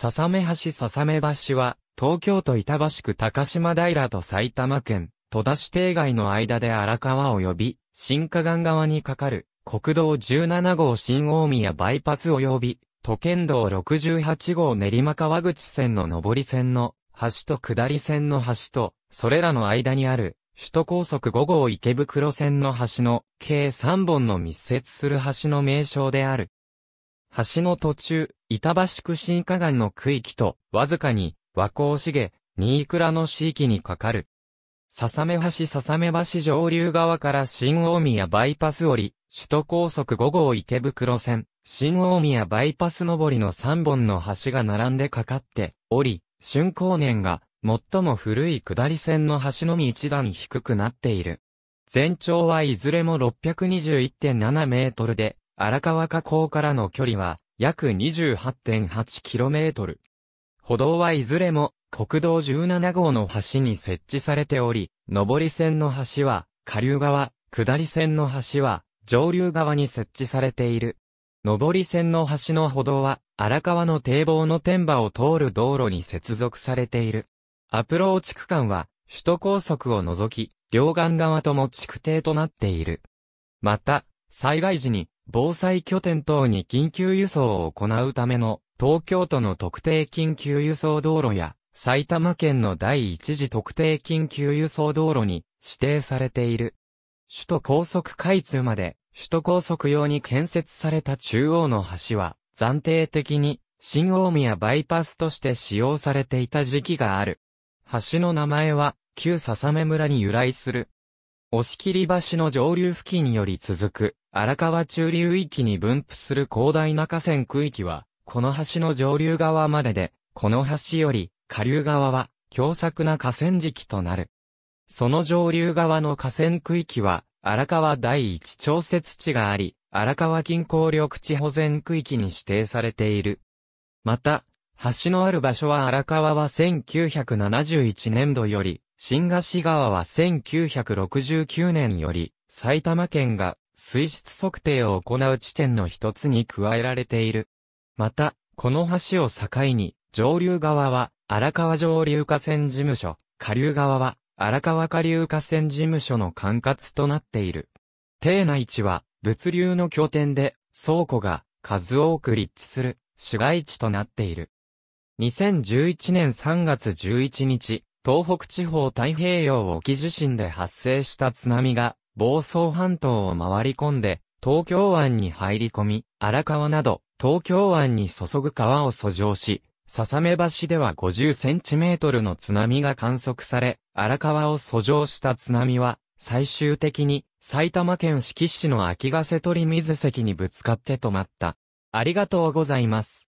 笹目橋笹目橋は、東京都板橋区高島平と埼玉県、戸田市定外の間で荒川及び、新河岸側に架かる、国道17号新大宮バイパス及び、都県道68号練馬川口線の上り線の橋と下り線の橋と、それらの間にある、首都高速5号池袋線の橋の、計3本の密接する橋の名称である。橋の途中、板橋区新河岸の区域と、わずかに、和光茂、新倉の市域にかかる。笹目橋笹目橋上流側から新大宮バイパス折り、首都高速5号池袋線、新大宮バイパス上りの3本の橋が並んでかかって降り、春光年が最も古い下り線の橋のみ一段低くなっている。全長はいずれも621.7メートルで、荒川河口からの距離は約 28.8km。歩道はいずれも国道17号の橋に設置されており、上り線の橋は下流側、下り線の橋は上流側に設置されている。上り線の橋の歩道は荒川の堤防の天馬を通る道路に接続されている。アプローチ区間は首都高速を除き、両岸側とも地区定となっている。また、災害時に防災拠点等に緊急輸送を行うための東京都の特定緊急輸送道路や埼玉県の第一次特定緊急輸送道路に指定されている。首都高速開通まで首都高速用に建設された中央の橋は暫定的に新大宮バイパスとして使用されていた時期がある。橋の名前は旧笹目村に由来する。押切橋の上流付近より続く荒川中流域に分布する広大な河川区域は、この橋の上流側までで、この橋より下流側は強作な河川敷となる。その上流側の河川区域は、荒川第一調節地があり、荒川近郊緑地保全区域に指定されている。また、橋のある場所は荒川は1971年度より、新河岸川は1969年より、埼玉県が水質測定を行う地点の一つに加えられている。また、この橋を境に、上流側は荒川上流河川事務所、下流側は荒川下流河川事務所の管轄となっている。邸内地は物流の拠点で倉庫が数多く立地する市街地となっている。2011年3月11日、東北地方太平洋沖地震で発生した津波が房総半島を回り込んで、東京湾に入り込み、荒川など、東京湾に注ぐ川を遡上し、笹目橋では50センチメートルの津波が観測され、荒川を遡上した津波は、最終的に埼玉県四季市の秋ヶ瀬鳥水石にぶつかって止まった。ありがとうございます。